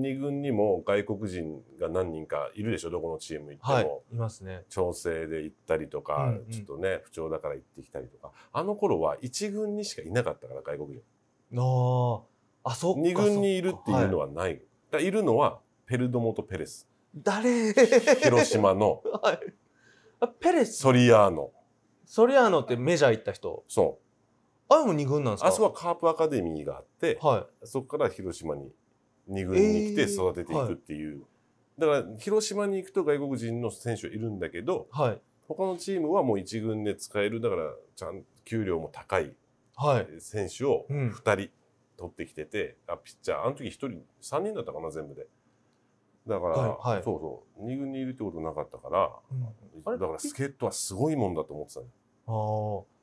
2軍にも外国人が何人かいるでしょどこのチーム行っても、い、ますね調整で行ったりとか、ちょっとね不調だから行ってきたりとかあの頃は1軍にしかいなかったから外国人ああそっか2軍にいるっていうのはない、はい、いるのはペルドモとペレス誰広島の、はい、あペレスソリアーノソリアーノってメジャー行った人そうあれも2軍なんですかあそこはカープアカデミーがあって、はい、そこから広島に2軍に来て育てていくっていう、えーはい、だから広島に行くと外国人の選手いるんだけど、はい、他のチームはもう1軍で使えるだからちゃん給料も高い選手を2人取ってきてて、はいうん、あピッチャーあの時1人3人だったかな全部で。だから、はいはい、そうそう2軍にいるってことなかったから、うん、だから助っ人はすごいもんだと思ってたね。あ